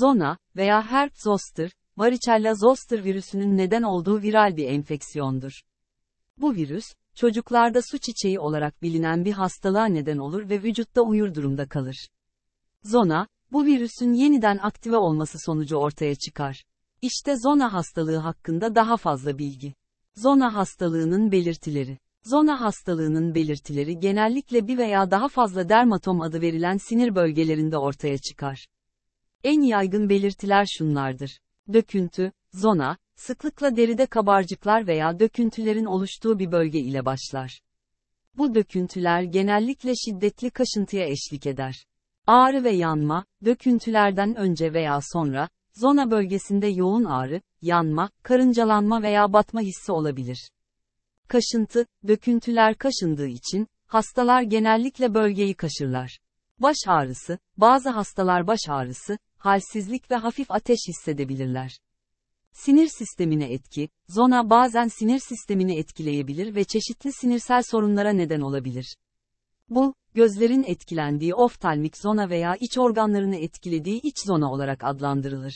Zona veya herpes zoster, varicella zoster virüsünün neden olduğu viral bir enfeksiyondur. Bu virüs, çocuklarda su çiçeği olarak bilinen bir hastalığa neden olur ve vücutta uyur durumda kalır. Zona, bu virüsün yeniden aktive olması sonucu ortaya çıkar. İşte zona hastalığı hakkında daha fazla bilgi. Zona hastalığının belirtileri. Zona hastalığının belirtileri genellikle bir veya daha fazla dermatom adı verilen sinir bölgelerinde ortaya çıkar. En yaygın belirtiler şunlardır. Döküntü, zona, sıklıkla deride kabarcıklar veya döküntülerin oluştuğu bir bölge ile başlar. Bu döküntüler genellikle şiddetli kaşıntıya eşlik eder. Ağrı ve yanma, döküntülerden önce veya sonra, zona bölgesinde yoğun ağrı, yanma, karıncalanma veya batma hissi olabilir. Kaşıntı, döküntüler kaşındığı için, hastalar genellikle bölgeyi kaşırlar. Baş ağrısı, bazı hastalar baş ağrısı, halsizlik ve hafif ateş hissedebilirler. Sinir sistemine etki, zona bazen sinir sistemini etkileyebilir ve çeşitli sinirsel sorunlara neden olabilir. Bu, gözlerin etkilendiği oftalmik zona veya iç organlarını etkilediği iç zona olarak adlandırılır.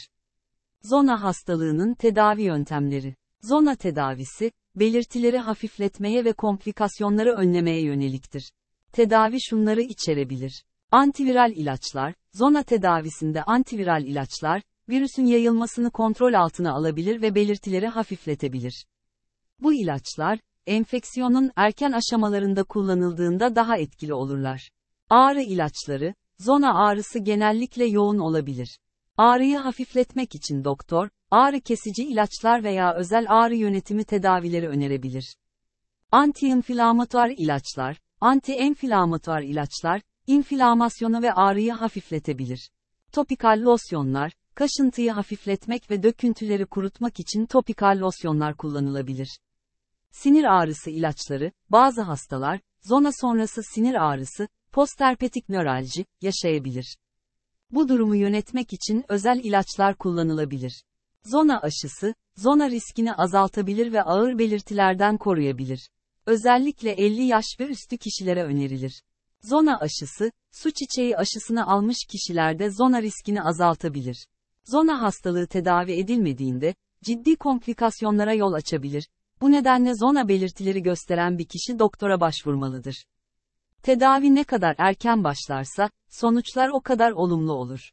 Zona hastalığının tedavi yöntemleri. Zona tedavisi, belirtileri hafifletmeye ve komplikasyonları önlemeye yöneliktir. Tedavi şunları içerebilir. Antiviral ilaçlar, zona tedavisinde antiviral ilaçlar, virüsün yayılmasını kontrol altına alabilir ve belirtileri hafifletebilir. Bu ilaçlar, enfeksiyonun erken aşamalarında kullanıldığında daha etkili olurlar. Ağrı ilaçları, zona ağrısı genellikle yoğun olabilir. Ağrıyı hafifletmek için doktor, ağrı kesici ilaçlar veya özel ağrı yönetimi tedavileri önerebilir. Antiinflamatuar ilaçlar, antienflamatuar ilaçlar, inflamasyonu ve ağrıyı hafifletebilir. Topikal losyonlar, kaşıntıyı hafifletmek ve döküntüleri kurutmak için topikal losyonlar kullanılabilir. Sinir ağrısı ilaçları, bazı hastalar, zona sonrası sinir ağrısı, posterpetik nöralji, yaşayabilir. Bu durumu yönetmek için özel ilaçlar kullanılabilir. Zona aşısı, zona riskini azaltabilir ve ağır belirtilerden koruyabilir. Özellikle 50 yaş ve üstü kişilere önerilir. Zona aşısı, su çiçeği aşısını almış kişilerde zona riskini azaltabilir. Zona hastalığı tedavi edilmediğinde, ciddi komplikasyonlara yol açabilir. Bu nedenle zona belirtileri gösteren bir kişi doktora başvurmalıdır. Tedavi ne kadar erken başlarsa, sonuçlar o kadar olumlu olur.